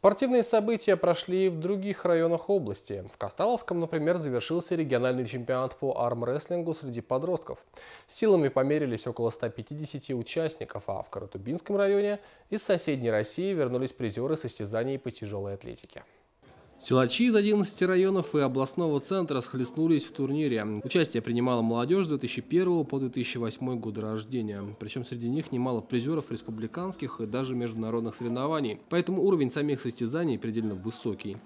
Спортивные события прошли в других районах области. В Касталовском, например, завершился региональный чемпионат по армрестлингу среди подростков. Силами померились около 150 участников, а в Каратубинском районе из соседней России вернулись призеры состязаний по тяжелой атлетике. Силачи из 11 районов и областного центра схлестнулись в турнире. Участие принимала молодежь с 2001 по 2008 года рождения. Причем среди них немало призеров республиканских и даже международных соревнований. Поэтому уровень самих состязаний предельно высокий.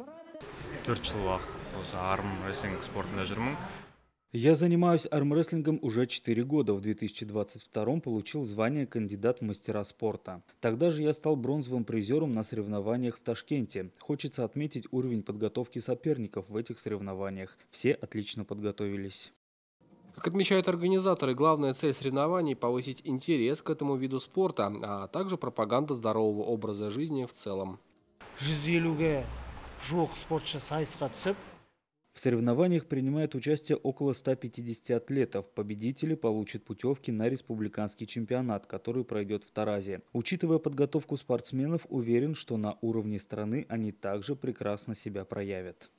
Я занимаюсь армрестлингом уже 4 года. В 2022 получил звание кандидат в мастера спорта. Тогда же я стал бронзовым призером на соревнованиях в Ташкенте. Хочется отметить уровень подготовки соперников в этих соревнованиях. Все отлично подготовились. Как отмечают организаторы, главная цель соревнований – повысить интерес к этому виду спорта, а также пропаганда здорового образа жизни в целом. В соревнованиях принимает участие около 150 атлетов. Победители получат путевки на республиканский чемпионат, который пройдет в Таразе. Учитывая подготовку спортсменов, уверен, что на уровне страны они также прекрасно себя проявят.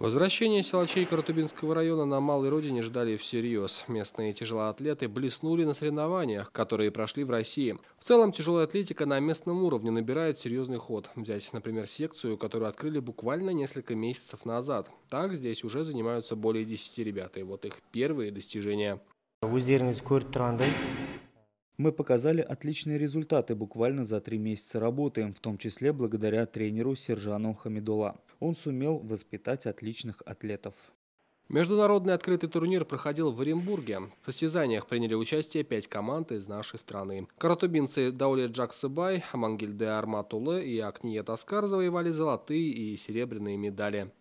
Возвращение силачей Каратубинского района на малой родине ждали всерьез. Местные тяжелоатлеты блеснули на соревнованиях, которые прошли в России. В целом тяжелая атлетика на местном уровне набирает серьезный ход. Взять, например, секцию, которую открыли буквально несколько месяцев назад. Так здесь уже занимаются более 10 ребят, и вот их первые достижения. Мы показали отличные результаты буквально за три месяца работы, в том числе благодаря тренеру Сержану Хамидула. Он сумел воспитать отличных атлетов. Международный открытый турнир проходил в Оренбурге. В состязаниях приняли участие пять команд из нашей страны. Каратубинцы Дауле Джаксабай, Амангиль де Арматулы и Акния Таскар завоевали золотые и серебряные медали.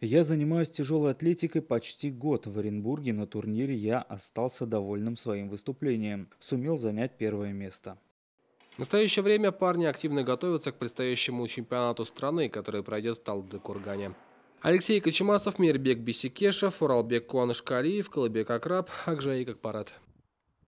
Я занимаюсь тяжелой атлетикой почти год. В Оренбурге на турнире я остался довольным своим выступлением. Сумел занять первое место. В настоящее время парни активно готовятся к предстоящему чемпионату страны, который пройдет в Талдыкургане. Алексей Кочемасов, Мирбек Бисикешев, Уралбек Куанышкалиев, Колыбек Акраб, Акжаи Акпарат.